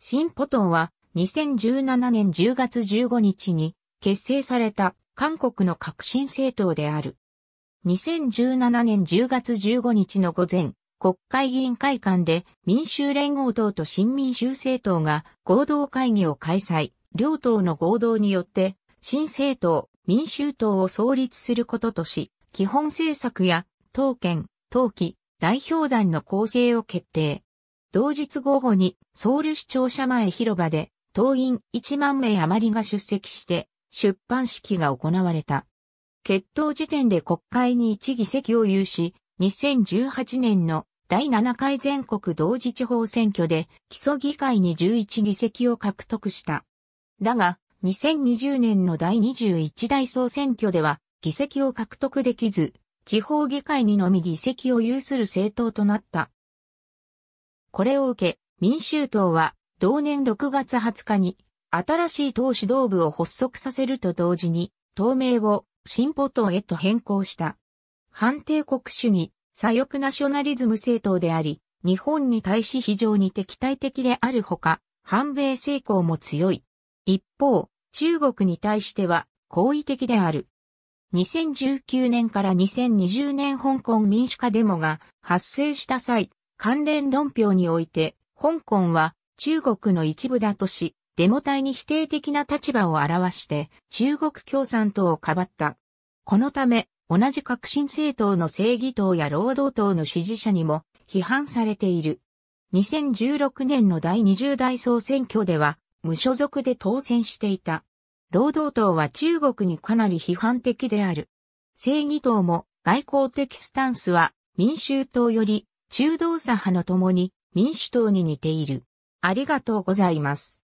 新ポトンは2017年10月15日に結成された韓国の革新政党である。2017年10月15日の午前、国会議員会館で民衆連合党と新民衆政党が合同会議を開催、両党の合同によって新政党、民衆党を創立することとし、基本政策や党権、党旗、代表団の構成を決定。同日午後にソウル市庁舎前広場で党員1万名余りが出席して出版式が行われた。決闘時点で国会に1議席を有し、2018年の第7回全国同時地方選挙で基礎議会に11議席を獲得した。だが、2020年の第21代総選挙では議席を獲得できず、地方議会にのみ議席を有する政党となった。これを受け、民衆党は同年6月20日に新しい党指導部を発足させると同時に、党名を進歩党へと変更した。反帝国主義、左翼ナショナリズム政党であり、日本に対し非常に敵対的であるほか、反米成功も強い。一方、中国に対しては好意的である。2019年から2020年香港民主化デモが発生した際、関連論評において、香港は中国の一部だとし、デモ隊に否定的な立場を表して中国共産党をかばった。このため、同じ革新政党の正義党や労働党の支持者にも批判されている。2016年の第20代総選挙では無所属で当選していた。労働党は中国にかなり批判的である。正義党も外交的スタンスは民衆党より中道左派の共に民主党に似ている。ありがとうございます。